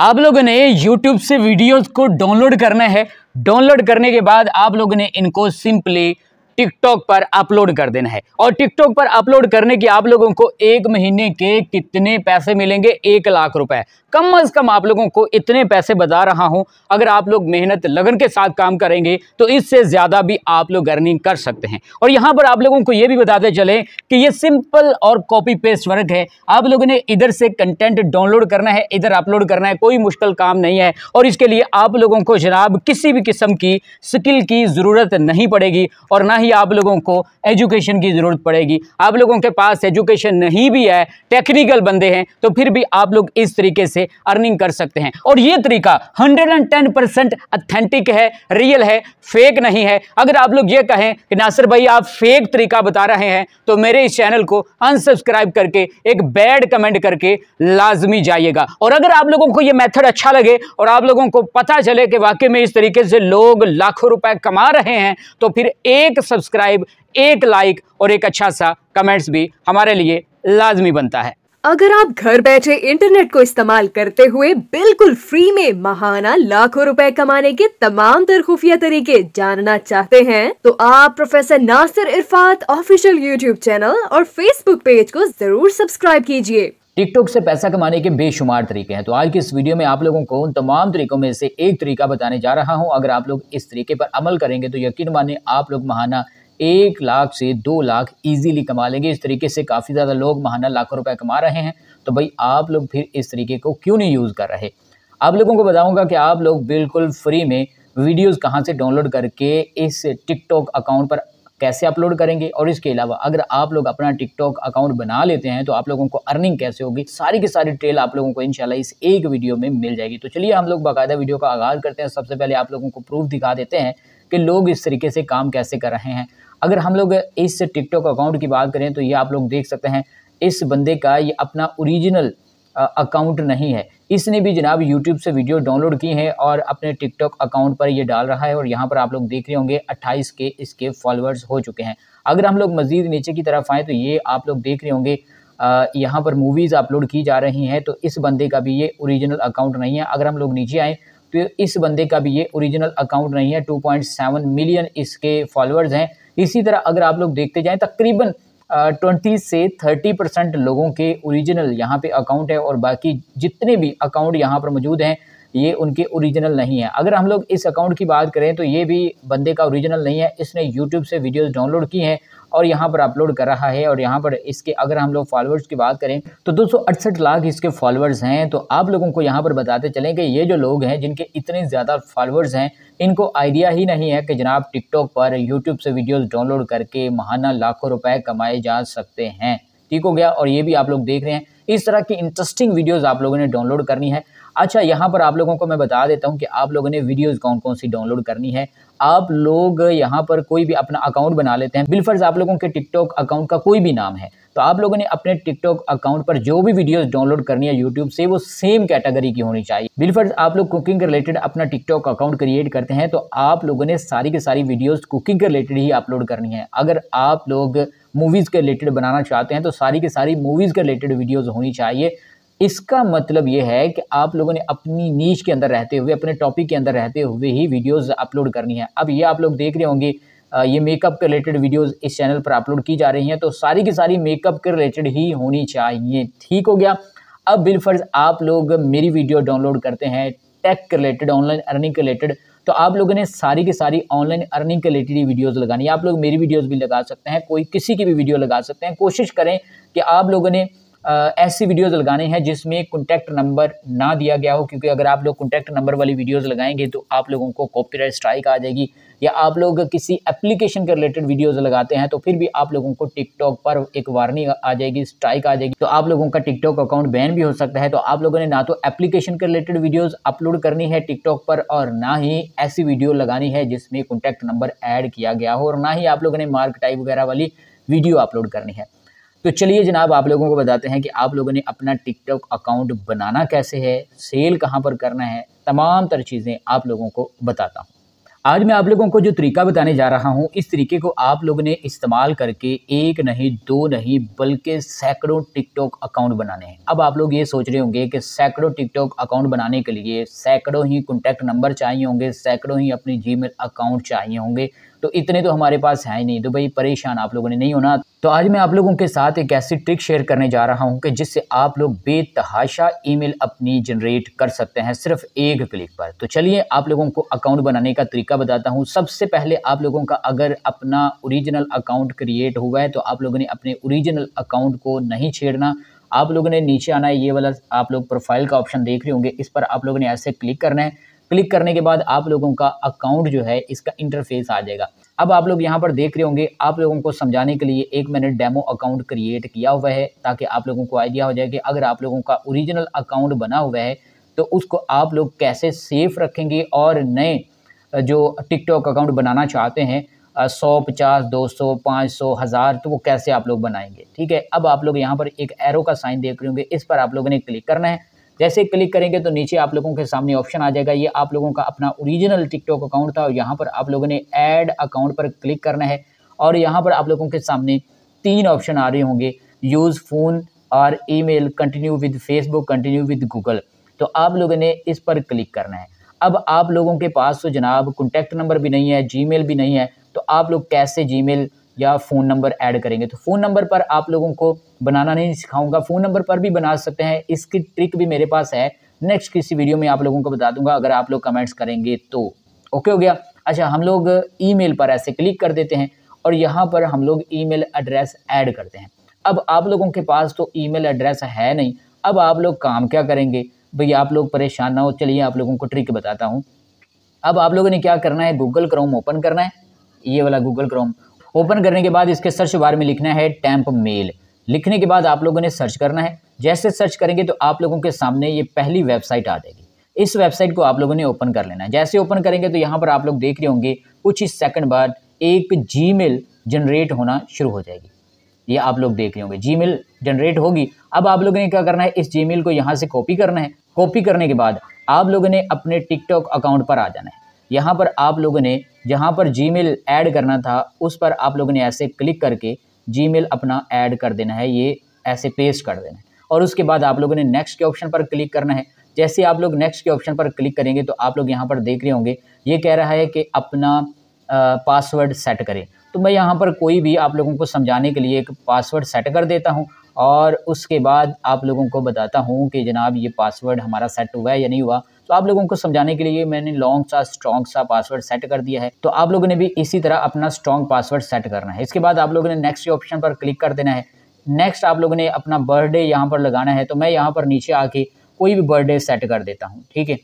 आप लोगों ने यूट्यूब से वीडियोस को डाउनलोड करना है डाउनलोड करने के बाद आप लोगों ने इनको सिंपली टिकटॉक पर अपलोड कर देना है और टिकटॉक पर अपलोड करने की आप लोगों को एक महीने के कितने पैसे मिलेंगे एक लाख रुपए कम अज़ कम आप लोगों को इतने पैसे बता रहा हूँ अगर आप लोग मेहनत लगन के साथ काम करेंगे तो इससे ज़्यादा भी आप लोग अर्निंग कर सकते हैं और यहाँ पर आप लोगों को ये भी बताते चले कि ये सिंपल और कॉपी पेस्ट वर्क है आप लोगों ने इधर से कंटेंट डाउनलोड करना है इधर अपलोड करना है कोई मुश्किल काम नहीं है और इसके लिए आप लोगों को जनाब किसी भी किस्म की स्किल की ज़रूरत नहीं पड़ेगी और ना ही आप लोगों को एजुकेशन की ज़रूरत पड़ेगी आप लोगों के पास एजुकेशन नहीं भी है टेक्निकल बंदे हैं तो फिर भी आप लोग इस तरीके से से अर्निंग कर सकते हैं और ये तरीका 110 परसेंट अथेंटिक है रियल है फेक नहीं है अगर आप लोग ये कहें कि नासिर भाई आप फेक तरीका बता रहे हैं तो मेरे इस चैनल को अनसब्सक्राइब करके एक बैड कमेंट करके लाजमी जाइएगा और अगर आप लोगों को ये मेथड अच्छा लगे और आप लोगों को पता चले कि वाकई में इस तरीके से लोग लाखों रुपए कमा रहे हैं तो फिर एक सब्सक्राइब एक लाइक और एक अच्छा सा कमेंट्स भी हमारे लिए लाजमी बनता है अगर आप घर बैठे इंटरनेट को इस्तेमाल करते हुए बिल्कुल फ्री में महाना लाखों रुपए कमाने के तमाम तर खुफिया तरीके जानना चाहते हैं तो आप professor Nasir Irfat official YouTube channel और फेसबुक पेज को जरूर सब्सक्राइब कीजिए टिकटॉक से पैसा कमाने के बेशुमार तरीके हैं तो आज की इस वीडियो में आप लोगों को उन तमाम तरीकों में से एक तरीका बताने जा रहा हूं अगर आप लोग इस तरीके पर अमल करेंगे तो यकीन माने आप लोग महाना एक लाख से दो लाख इजीली कमा लेंगे इस तरीके से काफ़ी ज़्यादा लोग महाना लाखों रुपए कमा रहे हैं तो भाई आप लोग फिर इस तरीके को क्यों नहीं यूज़ कर रहे आप लोगों को बताऊंगा कि आप लोग बिल्कुल फ्री में वीडियोस कहाँ से डाउनलोड करके इस टिकटॉक अकाउंट पर कैसे अपलोड करेंगे और इसके अलावा अगर आप लोग अपना टिकटॉक अकाउंट बना लेते हैं तो आप लोगों को अर्निंग कैसे होगी सारी की सारी ट्रेल आप लोगों को इंशाल्लाह इस एक वीडियो में मिल जाएगी तो चलिए हम लोग बाकायदा वीडियो का आगाज़ करते हैं सबसे पहले आप लोगों को प्रूफ दिखा देते हैं कि लोग इस तरीके से काम कैसे कर रहे हैं अगर हम लोग इस टिकटॉक अकाउंट की बात करें तो ये आप लोग देख सकते हैं इस बंदे का ये अपना ओरिजिनल अकाउंट नहीं है इसने भी जनाब यूट्यूब से वीडियो डाउनलोड की है और अपने टिकटॉक अकाउंट पर ये डाल रहा है और यहाँ पर आप लोग देख रहे होंगे अट्ठाईस के इसके फॉलोअर्स हो चुके हैं अगर हम लोग मज़ीद नीचे की तरफ आएँ तो ये आप लोग देख रहे होंगे यहाँ पर मूवीज़ अपलोड की जा रही हैं तो इस बंदे का भी ये ओरिजिनल अकाउंट नहीं है अगर हम लोग नीचे आएँ तो इस बंदे का भी ये ओरिजिनल अकाउंट नहीं है 2.7 मिलियन इसके फॉलोअर्स हैं इसी तरह अगर आप लोग देखते जाएं तकरीबन ट्वेंटी से थर्टी परसेंट लोगों के ओरिजिनल यहाँ पे अकाउंट है और बाकी जितने भी अकाउंट यहाँ पर मौजूद हैं ये उनके ओरिजिनल नहीं है अगर हम लोग इस अकाउंट की बात करें तो ये भी बंदे का ओरिजिनल नहीं है इसने यूट्यूब से वीडियोस डाउनलोड की हैं और यहाँ पर अपलोड कर रहा है और यहाँ पर इसके अगर हम लोग फॉलोअर्स की बात करें तो दो लाख इसके फॉलोअर्स हैं तो आप लोगों को यहाँ पर बताते चलें कि ये जो लोग हैं जिनके इतने ज़्यादा फॉलोअर्स हैं इनको आइडिया ही नहीं है कि जनाब टिकटॉक पर यूट्यूब से वीडियोज़ डाउनलोड करके महाना लाखों रुपये कमाए जा सकते हैं ठीक हो गया और ये भी आप लोग देख रहे हैं इस तरह की इंटरेस्टिंग वीडियोज़ आप लोगों ने डाउनलोड करनी है अच्छा यहाँ पर आप लोगों को मैं बता देता हूँ कि आप लोगों ने वीडियोज़ कौन कौन सी डाउनलोड करनी है आप लोग यहाँ पर कोई भी अपना अकाउंट बना लेते हैं बिलफर्ज आप लोगों के टिकटॉक अकाउंट का कोई भी नाम है तो आप लोगों ने अपने टिकटॉक अकाउंट पर जो भी वीडियोस डाउनलोड करनी है यूट्यूब से वो सेम कैटेगरी की होनी चाहिए बिलफर्ज आप लोग कुकिंग रिलेटेड अपना टिकटॉक अकाउंट क्रिएट करते हैं तो आप लोगों ने सारी की सारी वीडियोज़ कुकिंग रिलेटेड ही अपलोड करनी है अगर आप लोग मूवीज़ के रिलेटेड बनाना चाहते हैं तो सारी की सारी मूवीज़ के रिलेटेड वीडियोज़ होनी चाहिए इसका मतलब ये है कि आप लोगों ने अपनी नीच के अंदर रहते हुए अपने टॉपिक के अंदर रहते हुए ही वीडियोस अपलोड करनी है अब ये आप लोग देख रहे होंगे ये मेकअप के रिलेटेड वीडियोस इस चैनल पर अपलोड की जा रही हैं तो सारी की सारी मेकअप के रिलेटेड ही होनी चाहिए ठीक हो गया अब बिलफर्ज आप लोग मेरी वीडियो डाउनलोड करते हैं टेक के रिलेटेड ऑनलाइन अर्निंग के रिलेटेड तो आप लोगों ने सारी की सारी ऑनलाइन अर्निंग के रिलेटेड वीडियोस लगानी आप लोग मेरी वीडियोस भी लगा सकते हैं कोई किसी की भी वीडियो लगा सकते हैं कोशिश करें कि आप लोगों ने ऐसी वीडियोस लगाने हैं जिसमें कॉन्टैक्ट नंबर ना दिया गया हो क्योंकि अगर आप लोग कॉन्टैक्ट नंबर वाली वीडियोस लगाएंगे तो आप लोगों को कॉपीराइट स्ट्राइक आ जाएगी या आप लोग किसी एप्लीकेशन के रिलेटेड वीडियोस लगाते हैं तो फिर भी आप लोगों को टिकटॉक पर एक वार्निंग आ जाएगी स्ट्राइक आ जाएगी तो आप लोगों का टिकटॉक अकाउंट बैन भी हो सकता है तो आप लोगों ने ना तो एप्लीकेशन के रिलेटेड वीडियोज़ अपलोड करनी है टिकटॉक पर और ना ही ऐसी वीडियो लगानी है जिसमें कॉन्टैक्ट नंबर ऐड किया गया हो और ना ही आप लोगों ने मार्क टाइप वगैरह वाली वीडियो अपलोड करनी है तो चलिए जनाब आप लोगों को बताते हैं कि आप लोगों ने अपना टिकटॉक अकाउंट बनाना कैसे है सेल कहाँ पर करना है तमाम तरह चीज़ें आप लोगों को बताता हूँ आज मैं आप लोगों को जो तरीका बताने जा रहा हूँ इस तरीके को आप लोगों ने इस्तेमाल करके एक नहीं दो नहीं बल्कि सैकड़ों टिकटॉक अकाउंट बनाने हैं अब आप लोग ये सोच रहे होंगे कि सैकड़ों टिकटॉक अकाउंट बनाने के लिए सैकड़ों ही कॉन्टैक्ट नंबर चाहिए होंगे सैकड़ों ही अपनी जी अकाउंट चाहिए होंगे तो इतने तो हमारे पास है ही नहीं तो भाई परेशान आप लोगों ने नहीं होना तो आज मैं आप लोगों के साथ एक ऐसी ट्रिक शेयर करने जा रहा हूँ कि जिससे आप लोग बेतहाशा ईमेल अपनी जनरेट कर सकते हैं सिर्फ एक क्लिक पर तो चलिए आप लोगों को अकाउंट बनाने का तरीका बताता हूँ सबसे पहले आप लोगों का अगर अपना ओरिजिनल अकाउंट क्रिएट हुआ है तो आप लोगों ने अपने ओरिजिनल अकाउंट को नहीं छेड़ना आप लोगों ने नीचे आना है ये वाला आप लोग प्रोफाइल का ऑप्शन देख रहे होंगे इस पर आप लोगों ने ऐसे क्लिक करना है क्लिक करने के बाद आप लोगों का अकाउंट जो है इसका इंटरफेस आ जाएगा अब आप लोग यहाँ पर देख रहे होंगे आप लोगों को समझाने के लिए एक मैंने डेमो अकाउंट क्रिएट किया हुआ है ताकि आप लोगों को आइडिया हो जाए कि अगर आप लोगों का ओरिजिनल अकाउंट बना हुआ है तो उसको आप लोग कैसे सेफ रखेंगे और नए जो टिकटॉक अकाउंट बनाना चाहते हैं सौ पचास दो सौ पाँच सौ हज़ार तो वो कैसे आप लोग बनाएंगे ठीक है अब आप लोग यहाँ पर एक एरो का साइन देख रहे होंगे इस पर आप लोगों ने क्लिक करना है जैसे क्लिक करेंगे तो नीचे आप लोगों के सामने ऑप्शन आ जाएगा ये आप लोगों का अपना ओरिजिनल टिकटॉक अकाउंट था और यहाँ पर आप लोगों ने ऐड अकाउंट पर क्लिक करना है और यहाँ पर आप लोगों के सामने तीन ऑप्शन आ रहे होंगे यूज़ फ़ोन और mail continue with Facebook continue with Google तो आप लोगों ने इस पर क्लिक करना है अब आप लोगों के पास तो जनाब कॉन्टैक्ट नंबर भी नहीं है मेल भी नहीं है तो आप लोग कैसे मेल या फ़ोन नंबर ऐड करेंगे तो फ़ोन नंबर पर आप लोगों को बनाना नहीं सिखाऊंगा फ़ोन नंबर पर भी बना सकते हैं इसकी ट्रिक भी मेरे पास है नेक्स्ट किसी वीडियो में आप लोगों को बता दूंगा अगर आप लोग कमेंट्स करेंगे तो ओके हो गया अच्छा हम लोग ई पर ऐसे क्लिक कर देते हैं और यहाँ पर हम लोग ई एड्रेस ऐड करते हैं अब आप लोगों के पास तो ई एड्रेस है नहीं अब आप लोग काम क्या करेंगे भाई आप लोग परेशान ना हो चलिए आप लोगों को ट्रिक बताता हूँ अब आप लोगों ने क्या करना है गूगल क्रोम ओपन करना है ये वाला गूगल क्रोम ओपन करने के बाद इसके सर्च बार में लिखना है टैंप मेल लिखने के बाद आप लोगों ने सर्च करना है जैसे सर्च करेंगे तो आप लोगों के सामने ये पहली वेबसाइट आ जाएगी इस वेबसाइट को आप लोगों ने ओपन कर लेना है जैसे ओपन करेंगे तो यहाँ पर आप लोग देख रहे होंगे कुछ ही सेकंड बाद एक जीमेल जनरेट होना शुरू हो जाएगी ये आप लोग देख रहे होंगे जीमेल जनरेट होगी अब आप लोगों ने क्या करना है इस जीमेल को यहाँ से कॉपी करना है कॉपी करने के बाद आप लोगों ने अपने टिकटॉक अकाउंट पर आ जाना है यहाँ पर आप लोगों ने जहाँ पर जी मेल ऐड करना था उस पर आप लोगों ने ऐसे क्लिक करके जी मेल अपना ऐड कर देना है ये ऐसे पेस्ट कर देना है और उसके बाद आप लोगों ने नेक्स्ट के ऑप्शन पर क्लिक करना है जैसे आप लोग नेक्स्ट के ऑप्शन पर क्लिक करेंगे तो आप लोग यहाँ पर देख रहे होंगे ये कह रहा है कि अपना पासवर्ड सेट करें तो मैं यहाँ पर कोई भी आप लोगों को समझाने के लिए एक पासवर्ड सेट कर देता हूँ और उसके बाद आप लोगों को बताता हूँ कि जनाब ये पासवर्ड हमारा सेट हुआ है या नहीं हुआ तो आप लोगों को समझाने के लिए मैंने लॉन्ग सा स्ट्रॉन्ग सा पासवर्ड सेट कर दिया है तो आप लोगों ने भी इसी तरह अपना स्ट्रॉन्ग पासवर्ड सेट करना है इसके बाद आप लोगों ने नेक्स्ट के ऑप्शन पर क्लिक कर देना है नेक्स्ट आप लोगों ने अपना बर्थडे यहाँ पर लगाना है तो मैं यहाँ पर नीचे आके कोई भी बर्थडे सेट कर देता हूँ ठीक है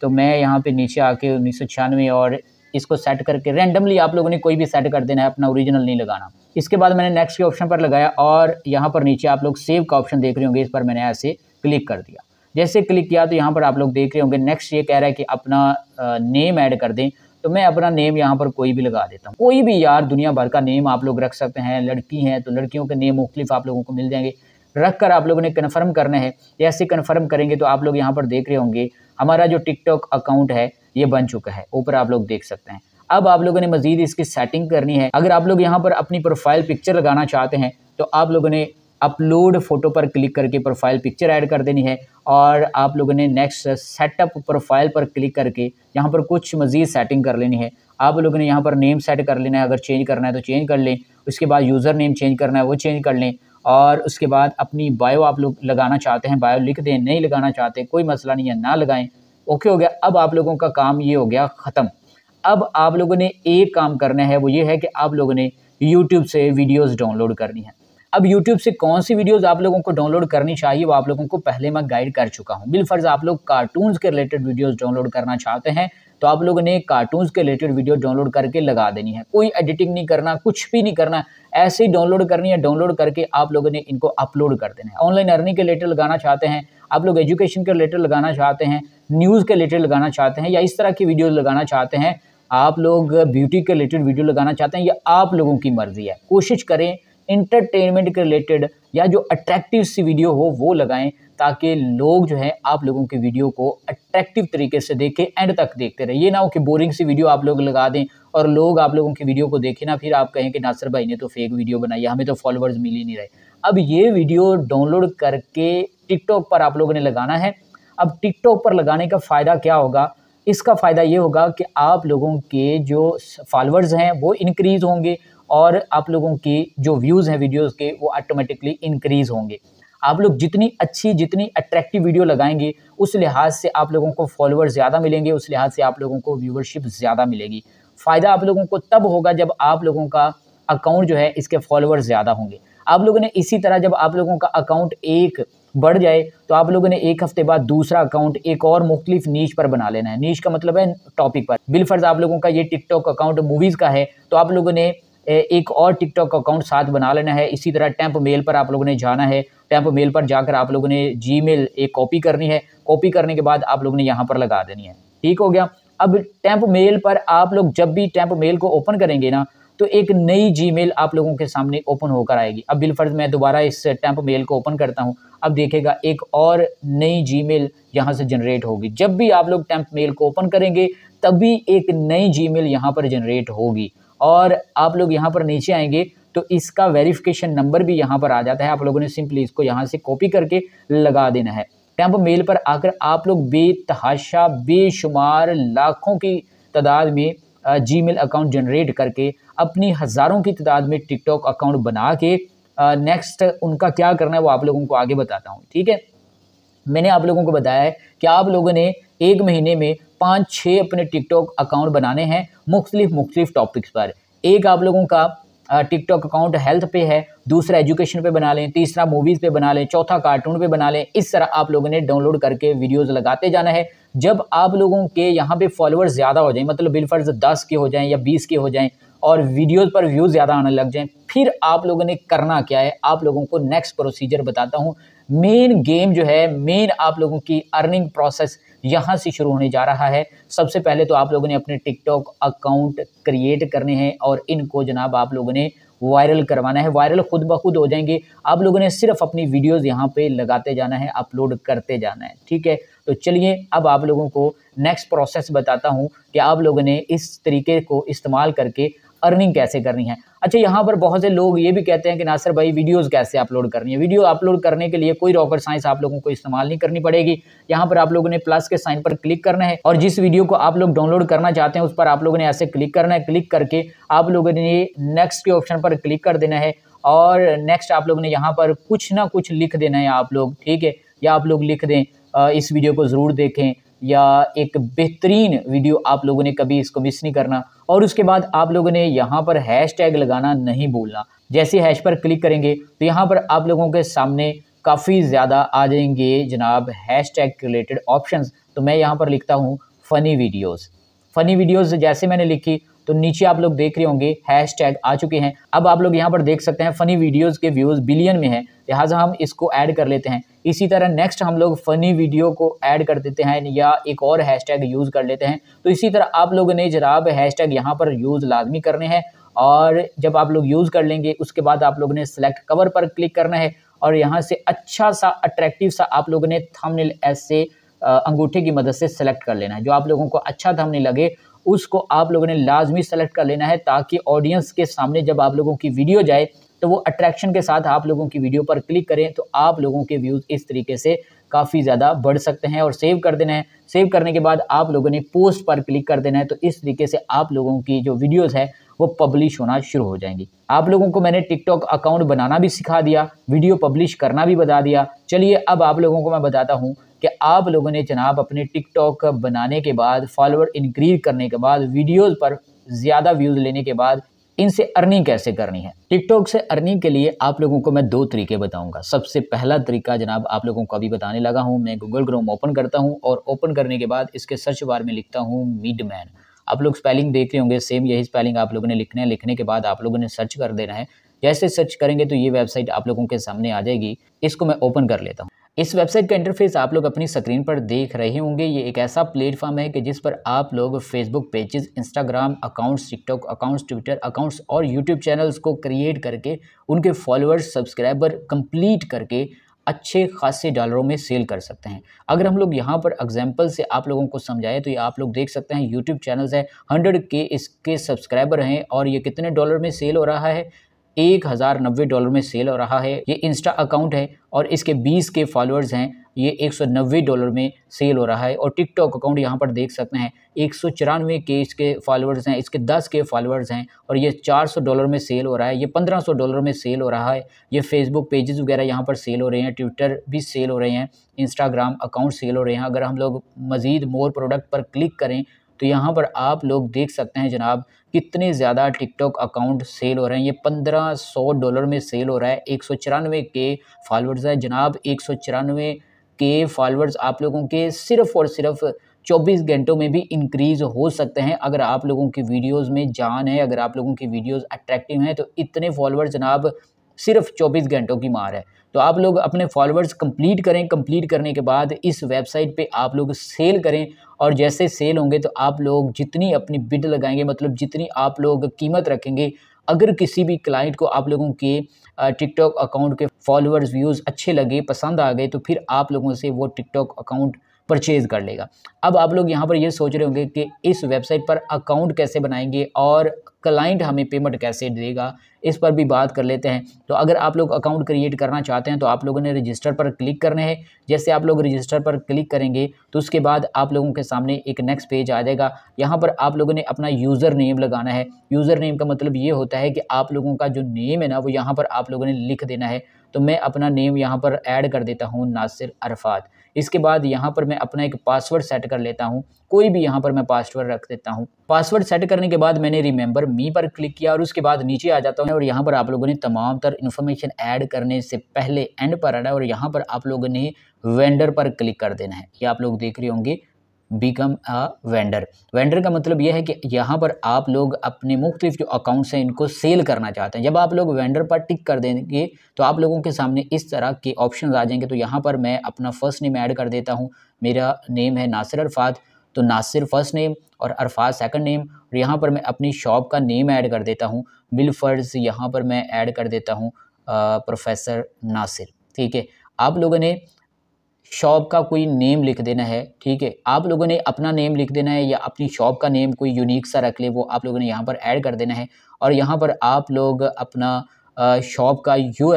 तो मैं यहाँ पर नीचे आके उन्नीस और इसको सेट करके रेंडमली आप लोगों ने कोई भी सेट कर देना है अपना ओरिजिनल नहीं लगाना इसके बाद मैंने नेक्स्ट के ऑप्शन पर लगाया और यहाँ पर नीचे आप लोग सेव का ऑप्शन देख रहे होंगे इस पर मैंने ऐसे क्लिक कर दिया जैसे क्लिक किया तो यहाँ पर आप लोग देख रहे होंगे नेक्स्ट ये कह रहा है कि अपना नेम ऐड कर दें तो मैं अपना नेम यहाँ पर कोई भी लगा देता हूँ कोई भी यार दुनिया भर का नेम आप लोग रख सकते हैं लड़की हैं तो लड़कियों के नेम मुख्तलिफ आप लोगों को मिल जाएंगे रख कर आप लोगों ने कन्फर्म करना है जैसे कन्फर्म करेंगे तो आप लोग यहाँ पर देख रहे होंगे हमारा जो टिकटॉक अकाउंट है ये बन चुका है ऊपर आप लोग देख सकते हैं अब आप लोगों ने मजीद इसकी सेटिंग करनी है अगर आप लोग यहाँ पर अपनी प्रोफाइल पिक्चर लगाना चाहते हैं तो आप लोगों ने अपलोड फ़ोटो पर क्लिक करके प्रोफाइल पिक्चर ऐड कर देनी है और आप लोगों ने नेक्स्ट सेटअप प्रोफाइल पर क्लिक करके यहाँ पर कुछ मज़ीद सेटिंग कर लेनी है आप लोगों ने यहाँ पर नेम सेट कर लेना है अगर चेंज करना है तो चेंज कर लें उसके बाद यूज़र नेम चेंज करना है वो चेंज कर लें और उसके बाद अपनी बायो आप लोग लगाना चाहते हैं बायो लिख दें नहीं लगाना चाहते कोई मसला नहीं है ना लगाएं ओके हो गया अब आप लोगों का काम ये हो गया ख़त्म अब आप लोगों ने एक काम करना है वो ये है कि आप लोगों ने यूट्यूब से वीडियोस डाउनलोड करनी है अब यूट्यूब से कौन सी वीडियोज़ आप लोगों को डाउनलोड करनी चाहिए वो आप लोगों को पहले मैं गाइड कर चुका हूँ बिलफर्ज आप लोग कार्टून्स के रिलेटेड वीडियोज़ डाउनलोड करना चाहते हैं तो आप लोगों ने कार्टून्स के रिलेटेड वीडियो डाउनलोड करके लगा देनी है कोई एडिटिंग नहीं करना कुछ भी नहीं करना ऐसे ही डाउनलोड करनी है डाउनलोड करके आप लोगों ने इनको अपलोड कर देना है ऑनलाइन अर्निंग के रिलेटेड लगाना चाहते हैं आप लोग एजुकेशन के रिलेटेड लगाना चाहते हैं न्यूज़ के रिलेटेड लगाना चाहते हैं या इस तरह की वीडियो लगाना चाहते हैं आप लोग ब्यूटी के रिलेटेड वीडियो लगाना चाहते हैं ये आप लोगों की मर्ज़ी है कोशिश करें इंटरटेनमेंट के रिलेटेड या जो अट्रैक्टिव सी वीडियो हो वो लगाएं ताकि लोग जो है आप लोगों की वीडियो को अट्रैक्टिव तरीके से देखें एंड तक देखते रहे ये ना हो कि बोरिंग सी वीडियो आप लोग लगा दें और लोग आप लोगों की वीडियो को देखें ना फिर आप कहें कि नासर भाई ने तो फेक वीडियो बनाई हमें तो फॉलोअर्स मिल ही नहीं रहे अब ये वीडियो डाउनलोड करके टिकटॉक पर आप लोगों ने लगाना है अब टिकटॉक पर लगाने का फ़ायदा क्या होगा इसका फ़ायदा ये होगा कि आप लोगों के जो फॉलोअर्स हैं वो इनक्रीज़ होंगे और आप लोगों के जो व्यूज़ हैं वीडियोज़ के वो ऑटोमेटिकली इंक्रीज़ होंगे आप लोग जितनी अच्छी जितनी अट्रैक्टिव वीडियो लगाएंगे उस लिहाज से आप लोगों को फॉलोअर ज़्यादा मिलेंगे उस लिहाज से आप लोगों को व्यूवरशिप ज़्यादा मिलेगी फ़ायदा आप लोगों को तब होगा जब आप लोगों का अकाउंट जो है इसके फॉलोअर ज़्यादा होंगे आप लोगों ने इसी तरह जब आप लोगों का अकाउंट एक बढ़ जाए तो आप लोगों ने एक हफ्ते बाद दूसरा अकाउंट एक और मुख्तलिफ नीच पर बना लेना है नीच का मतलब है टॉपिक पर बिलफर्ज आप लोगों का ये टिकटॉक अकाउंट मूवीज़ का है तो आप लोगों ने एक और टिकटॉक अकाउंट साथ बना लेना है इसी तरह टैंप मेल पर आप लोगों ने जाना है टैंप मेल पर जाकर आप लोगों ने जी एक कॉपी करनी है कॉपी करने के बाद आप लोगों ने यहाँ पर लगा देनी है ठीक हो गया अब टैंप मेल पर आप लोग जब भी टैंप मेल को ओपन करेंगे ना तो एक नई जीमेल आप लोगों के सामने ओपन होकर आएगी अब बिलफर्ज मैं दोबारा इस टैंप मेल को ओपन करता हूँ अब देखेगा एक और नई जीमेल यहाँ से जनरेट होगी जब भी आप लोग टैंप मेल को ओपन करेंगे तभी एक नई जीमेल यहाँ पर जनरेट होगी और आप लोग यहाँ पर नीचे आएंगे तो इसका वेरिफिकेशन नंबर भी यहाँ पर आ जाता है आप लोगों ने सिंपली इसको यहाँ से कॉपी करके लगा देना है टैंप मेल पर आकर आप लोग बेतहाशा बेशुमार लाखों की तादाद में जी मेल अकाउंट जनरेट करके अपनी हज़ारों की तादाद में टिकटॉक अकाउंट बना के नेक्स्ट उनका क्या करना है वो आप लोगों को आगे बताता हूँ ठीक है मैंने आप लोगों को बताया है कि आप लोगों ने एक महीने में पाँच छः अपने टिकटॉक अकाउंट बनाने हैं मुख्तलिफ मुख्तलिफ टॉपिक्स पर एक आप लोगों का टिकटॉक अकाउंट हेल्थ पे है दूसरा एजुकेशन पे बना लें तीसरा मूवीज़ पे बना लें चौथा कार्टून पे बना लें इस तरह आप लोगों ने डाउनलोड करके वीडियोस लगाते जाना है जब आप लोगों के यहाँ पे फॉलोअर्स ज़्यादा हो जाएं मतलब बिलफर्ज दस के हो जाएं या बीस के हो जाएं और वीडियोज़ पर व्यूज़ ज़्यादा आने लग जाएँ फिर आप लोगों ने करना क्या है आप लोगों को नेक्स्ट प्रोसीजर बताता हूँ मेन गेम जो है मेन आप लोगों की अर्निंग प्रोसेस यहाँ से शुरू होने जा रहा है सबसे पहले तो आप लोगों ने अपने टिकटॉक अकाउंट क्रिएट करने हैं और इनको जनाब आप लोगों ने वायरल करवाना है वायरल खुद ब खुद हो जाएंगे आप लोगों ने सिर्फ अपनी वीडियोस यहाँ पे लगाते जाना है अपलोड करते जाना है ठीक है तो चलिए अब आप लोगों को नेक्स्ट प्रोसेस बताता हूँ कि आप लोगों ने इस तरीके को इस्तेमाल करके अर्निंग कैसे करनी है अच्छा यहाँ पर बहुत से लोग ये भी कहते हैं कि नासिर भाई वीडियोस कैसे अपलोड करनी है वीडियो अपलोड करने के लिए कोई रॉकेट साइंस आप लोगों को इस्तेमाल नहीं करनी पड़ेगी यहाँ पर आप लोगों ने प्लस के साइन पर क्लिक करना है और जिस वीडियो को आप लोग डाउनलोड करना चाहते हैं उस पर आप लोगों ने ऐसे क्लिक करना है क्लिक करके आप लोगों ने नेक्स्ट के ऑप्शन पर क्लिक कर देना है और नेक्स्ट आप लोगों ने यहाँ पर कुछ ना कुछ लिख देना है आप लोग ठीक है या आप लोग लिख दें इस वीडियो को ज़रूर देखें या एक बेहतरीन वीडियो आप लोगों ने कभी इसको मिस नहीं करना और उसके बाद आप लोगों ने यहाँ पर हैश टैग लगाना नहीं भूलना जैसे हैश पर क्लिक करेंगे तो यहाँ पर आप लोगों के सामने काफ़ी ज़्यादा आ जाएंगे जनाब हैश टैग रिलेटेड ऑप्शन तो मैं यहाँ पर लिखता हूँ फ़नी वीडियोज़ फ़नी वीडियोज़ जैसे मैंने लिखी तो नीचे आप लोग देख रहे होंगे हैश टैग आ चुके हैं अब आप लोग यहाँ पर देख सकते हैं फ़नी वीडियोज़ के व्यूज़ बिलियन में हैं लिहाजा हम इसको ऐड कर लेते हैं इसी तरह नेक्स्ट हम लोग फ़नी वीडियो को ऐड कर देते हैं या एक और हैशटैग यूज़ कर लेते हैं तो इसी तरह आप लोगों ने हैश हैशटैग यहाँ पर यूज़ लाजमी करने हैं और जब आप लोग यूज़ कर लेंगे उसके बाद आप लोगों ने सेलेक्ट कवर पर क्लिक करना है और यहाँ से अच्छा सा अट्रैक्टिव सा आप लोगों ने थंबनेल ऐसे अंगूठे की मदद से सेलेक्ट कर लेना है जो आप लोगों को अच्छा थंबनेल लगे उसको आप लोगों ने लाजमी सेलेक्ट कर लेना है ताकि ऑडियंस के सामने जब आप लोगों की वीडियो जाए तो वो अट्रैक्शन के साथ आप लोगों की वीडियो पर क्लिक करें तो आप लोगों के व्यूज़ इस तरीके से काफ़ी ज़्यादा बढ़ सकते हैं और सेव कर देना है सेव करने के बाद आप लोगों ने पोस्ट पर क्लिक कर देना है तो इस तरीके से आप लोगों की जो वीडियोज़ है वो पब्लिश होना शुरू हो जाएंगी आप लोगों को मैंने टिकटॉक अकाउंट बनाना भी सिखा दिया वीडियो पब्लिश करना भी बता दिया चलिए अब आप लोगों को मैं बताता हूँ कि आप लोगों ने जनाब अपने टिकटॉक बनाने के बाद फॉलोअर इंक्रीज करने के बाद वीडियोज़ पर ज़्यादा व्यूज़ लेने के बाद इनसे अर्निंग कैसे करनी है टिकटॉक से अर्निंग के लिए आप लोगों को मैं दो तरीके बताऊंगा सबसे पहला तरीका जनाब आप लोगों को अभी बताने लगा हूं मैं गूगल क्रोम ओपन करता हूं और ओपन करने के बाद इसके सर्च बार में लिखता हूं मैन आप लोग स्पेलिंग देख रहे होंगे सेम यही स्पेलिंग आप लोगों ने लिखना है लिखने के बाद आप लोगों ने सर्च कर देना है जैसे सर्च करेंगे तो ये वेबसाइट आप लोगों के सामने आ जाएगी इसको मैं ओपन कर लेता हूँ इस वेबसाइट का इंटरफेस आप लोग अपनी स्क्रीन पर देख रहे होंगे ये एक ऐसा प्लेटफॉर्म है कि जिस पर आप लोग Facebook pages Instagram accounts TikTok accounts Twitter accounts और यूट्यूब चैनल्स को क्रिएट करके उनके फॉलोअर्स सब्सक्राइबर कंप्लीट करके अच्छे खासे डॉलरों में सेल कर सकते हैं अगर हम लोग यहाँ पर एग्जाम्पल से आप लोगों को समझाएं तो ये आप लोग देख सकते हैं यूट्यूब चैनल्स है हंड्रेड के इसके सब्सक्राइबर हैं और ये कितने डॉलर में सेल हो रहा है एक हज़ार नब्बे डॉलर में सेल हो रहा है ये इंस्टा अकाउंट है और इसके बीस के फॉलोअर्स हैं ये एक सौ नब्बे डॉलर में सेल हो रहा है और टिकटॉक अकाउंट यहाँ पर देख सकते हैं एक सौ चौरानवे के इसके फॉलोअर्स हैं इसके दस के फॉलोअर्स हैं और ये चार सौ डॉलर में सेल हो रहा है ये पंद्रह सौ डॉलर में सेल हो रहा है ये फेसबुक पेजेस वगैरह यहाँ पर सेल हो रहे हैं ट्विटर भी सेल हो रहे हैं इंस्टाग्राम अकाउंट सेल हो रहे हैं अगर हम लोग मज़ीद मोर प्रोडक्ट पर क्लिक करें तो यहाँ पर आप लोग देख सकते हैं जनाब कितने ज़्यादा टिकटॉक अकाउंट सेल हो रहे हैं ये पंद्रह सौ डॉलर में सेल हो रहा है एक सौ चौरानवे के फॉलोअर्स है जनाब एक सौ चौरानवे के फॉलोअर्स आप लोगों के सिर्फ़ और सिर्फ़ चौबीस घंटों में भी इंक्रीज़ हो सकते हैं अगर आप लोगों की वीडियोज़ में जान है अगर आप लोगों की वीडियोज अट्रैक्टिव हैं तो इतने फॉलोअर्स जनाब सिर्फ चौबीस घंटों की मार है तो आप लोग अपने फॉलोअर्स कंप्लीट करें कंप्लीट करने के बाद इस वेबसाइट पे आप लोग सेल करें और जैसे सेल होंगे तो आप लोग जितनी अपनी बिड लगाएंगे मतलब जितनी आप लोग कीमत रखेंगे अगर किसी भी क्लाइंट को आप लोगों के टिकटॉक अकाउंट के फॉलोअर्स व्यूज़ अच्छे लगे पसंद आ गए तो फिर आप लोगों से वो टिकटॉक अकाउंट परचेज़ कर लेगा अब आप लोग यहाँ पर यह सोच रहे होंगे कि इस वेबसाइट पर अकाउंट कैसे बनाएंगे और क्लाइंट हमें पेमेंट कैसे देगा इस पर भी बात कर लेते हैं तो अगर आप लोग अकाउंट क्रिएट करना चाहते हैं तो आप लोगों ने रजिस्टर पर क्लिक करने हैं जैसे आप लोग रजिस्टर पर क्लिक करेंगे तो उसके बाद आप लोगों के सामने एक नेक्स्ट पेज आ जाएगा यहाँ पर आप लोगों ने अपना यूज़र नेम लगाना है यूज़र नेम का मतलब ये होता है कि आप लोगों का जो नेम है ना वो यहाँ पर आप लोगों ने लिख देना है तो मैं अपना नेम यहाँ पर ऐड कर देता हूँ नासिर अरफात इसके बाद यहाँ पर मैं अपना एक पासवर्ड सेट कर लेता हूँ कोई भी यहाँ पर मैं पासवर्ड रख देता हूँ पासवर्ड सेट करने के बाद मैंने रिमेंबर मी पर क्लिक किया और उसके बाद नीचे आ जाता हूँ और यहाँ पर आप लोगों ने तमाम तर इन्फॉर्मेशन ऐड करने से पहले एंड पर आना है और यहाँ पर आप लोगों ने वेंडर पर क्लिक कर देना है ये आप लोग देख रहे होंगे बिकम अ वेंडर वेंडर का मतलब यह है कि यहाँ पर आप लोग अपने मुख्तलिफ जो अकाउंट्स हैं इनको सेल करना चाहते हैं जब आप लोग वेंडर पर टिक कर देंगे तो आप लोगों के सामने इस तरह के ऑप्शन आ जाएंगे तो यहाँ पर मैं अपना फ़र्स्ट नेम ऐड कर देता हूँ मेरा नेम है नासिर अरफात तो नासिर फ़र्स्ट नेम और अरफात सेकंड नेम और यहाँ पर मैं अपनी शॉप का नेम ऐड कर देता हूँ बिलफर्ज यहाँ पर मैं ऐड कर देता हूँ प्रोफेसर नासिर ठीक है आप लोगों ने शॉप का कोई नेम लिख देना है ठीक है आप लोगों ने अपना नेम लिख देना है या अपनी शॉप का नेम कोई यूनिक सा रख ले वो आप लोगों ने यहाँ पर ऐड कर देना है और यहाँ पर आप लोग अपना शॉप का यू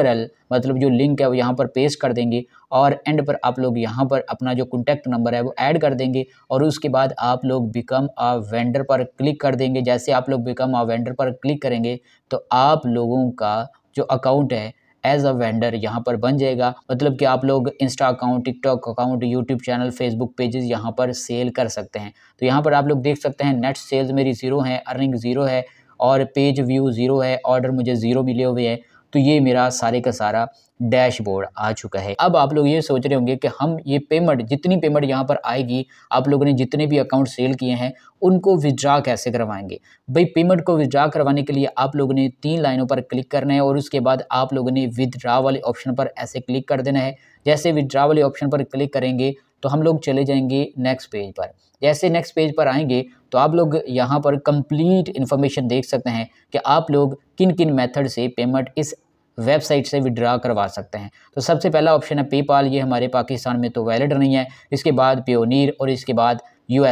मतलब जो लिंक है वो यहाँ पर पेस्ट कर देंगे और एंड पर आप लोग यहाँ पर अपना जो कॉन्टैक्ट नंबर है वो ऐड कर देंगे और उसके बाद आप लोग बिकम आ वेंडर पर क्लिक कर देंगे जैसे आप लोग बिकम आ वेंडर पर क्लिक करेंगे तो आप लोगों का जो अकाउंट है एज अ वेंडर यहाँ पर बन जाएगा मतलब कि आप लोग Insta account TikTok account YouTube channel Facebook pages यहाँ पर सेल कर सकते हैं तो यहाँ पर आप लोग देख सकते हैं नेट सेल्स मेरी ज़ीरो है अर्निंग ज़ीरो है और पेज व्यू ज़ीरो है ऑर्डर मुझे ज़ीरो मिले हुए हैं तो ये मेरा सारे का सारा डैशबोर्ड आ चुका है अब आप लोग ये सोच रहे होंगे कि हम ये पेमेंट जितनी पेमेंट यहाँ पर आएगी आप लोगों ने जितने भी अकाउंट सेल किए हैं उनको विदड्रा कैसे करवाएंगे भाई पेमेंट को विदड्रा करवाने के लिए आप लोगों ने तीन लाइनों पर क्लिक करना है और उसके बाद आप लोगों ने विदड्रा वाले ऑप्शन पर ऐसे क्लिक कर देना है जैसे विदड्रा वाले ऑप्शन पर क्लिक करेंगे तो हम लोग चले जाएंगे नेक्स्ट पेज पर जैसे नेक्स्ट पेज पर आएंगे तो आप लोग यहाँ पर कंप्लीट इन्फॉर्मेशन देख सकते हैं कि आप लोग किन किन मेथड से पेमेंट इस वेबसाइट से विड्रा करवा सकते हैं तो सबसे पहला ऑप्शन है पेपाल ये हमारे पाकिस्तान में तो वैलिड नहीं है इसके बाद प्योनीर और इसके बाद यू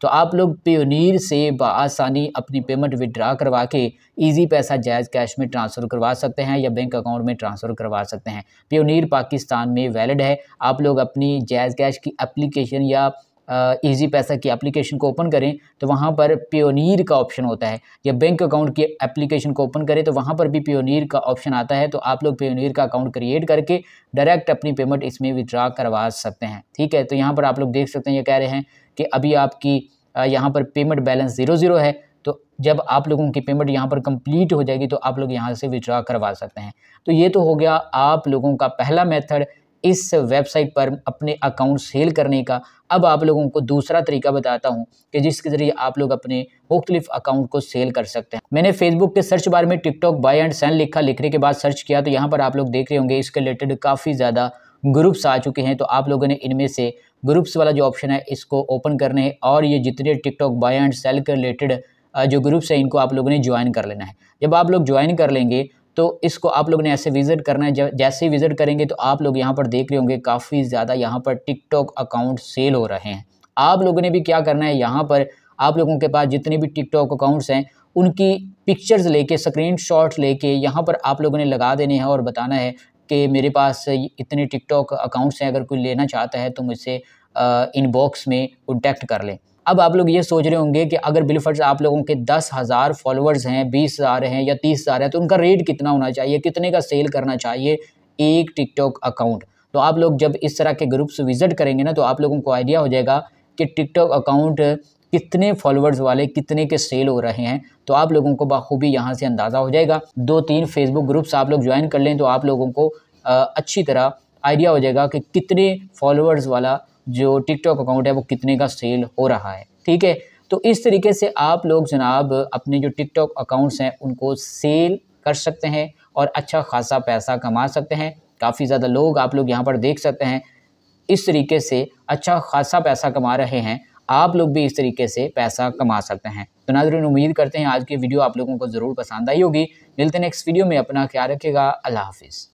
तो आप लोग प्योनीर से बसानी अपनी पेमेंट विड्रा करवा के ईजी पैसा जायज़ कैश में ट्रांसफ़र करवा सकते हैं या बैंक अकाउंट में ट्रांसफ़र करवा सकते हैं प्योनीर पाकिस्तान में वैलिड है आप लोग अपनी जायज़ कैश की अप्लीकेशन या ईजी पैसा की एप्लीकेशन को ओपन करें तो वहाँ पर पियोनीर का ऑप्शन होता है या बैंक अकाउंट की एप्लीकेशन को ओपन करें तो वहाँ पर भी पियोनीर का ऑप्शन आता है तो आप लोग पियोनीर का अकाउंट क्रिएट करके डायरेक्ट अपनी पेमेंट इसमें विदड्रा करवा सकते हैं ठीक है तो यहाँ पर आप लोग देख सकते हैं ये कह रहे हैं कि अभी आपकी यहाँ पर पेमेंट बैलेंस ज़ीरो ज़ीरो है तो जब आप लोगों की पेमेंट यहाँ पर कंप्लीट हो जाएगी तो आप लोग यहाँ से विड्रा करवा सकते हैं तो ये तो हो गया आप लोगों का पहला मेथड इस वेबसाइट पर अपने अकाउंट सेल करने का अब आप लोगों को दूसरा तरीका बताता हूँ कि जिसके ज़रिए आप लोग अपने मुख्तलिफ अकाउंट को सेल कर सकते हैं मैंने फेसबुक के सर्च बार में टिकटॉक बाय एंड सेल लिखा लिखने के बाद सर्च किया तो यहाँ पर आप लोग देख रहे होंगे इसके रिलेटेड काफ़ी ज़्यादा ग्रुप्स आ चुके हैं तो आप लोगों ने इनमें से ग्रुप्स वाला जो ऑप्शन है इसको ओपन करने हैं और ये जितने टिकटॉक बाय एंड सेल के रिलेटेड जो ग्रुप्स हैं इनको आप लोगों ने ज्वाइन कर लेना है जब आप लोग ज्वाइन कर लेंगे तो इसको आप लोग ने ऐसे विज़िट करना है जैसे ही विज़िट करेंगे तो आप लोग यहाँ पर देख रहे होंगे काफ़ी ज़्यादा यहाँ पर टिकटॉक अकाउंट सेल हो रहे हैं आप लोगों ने भी क्या करना है यहाँ पर आप लोगों के पास जितने भी टिकटॉक अकाउंट्स हैं उनकी पिक्चर्स लेके ले लेके यहाँ पर आप लोगों ने लगा देने हैं और बताना है कि मेरे पास इतने टिकटॉक अकाउंट्स हैं अगर कोई लेना चाहता है तो मुझसे इनबॉक्स में कॉन्टैक्ट कर लें अब आप लोग ये सोच रहे होंगे कि अगर बिलफर्स आप लोगों के दस हज़ार फॉलोअर्स हैं बीस हज़ार हैं या तीस हज़ार हैं तो उनका रेट कितना होना चाहिए कितने का सेल करना चाहिए एक टिकटॉक अकाउंट तो आप लोग जब इस तरह के ग्रुप्स विज़िट करेंगे ना तो आप लोगों को आइडिया हो जाएगा कि टिकटॉक अकाउंट कितने फॉलोअर्स वाले कितने के सेल हो रहे हैं तो आप लोगों को बखूबी यहाँ से अंदाज़ा हो जाएगा दो तीन फेसबुक ग्रुप्स आप लोग ज्वाइन कर लें तो आप लोगों को अच्छी तरह आइडिया हो जाएगा कि कितने फॉलोअर्स वाला जो टिकटॉक अकाउंट है वो कितने का सेल हो रहा है ठीक है तो इस तरीके से आप लोग जनाब अपने जो टिकटॉक अकाउंट्स हैं उनको सेल कर सकते हैं और अच्छा खासा पैसा कमा सकते हैं काफ़ी ज़्यादा लोग आप लोग यहाँ पर देख सकते हैं इस तरीके से अच्छा खासा पैसा कमा रहे हैं आप लोग भी इस तरीके से पैसा कमा सकते हैं तो नाजरन उम्मीद करते हैं आज की वीडियो आप लोगों को ज़रूर पसंद आई होगी मिलते नेक्स्ट वीडियो में अपना ख्याल रखेगा अल्लाह हाफिज़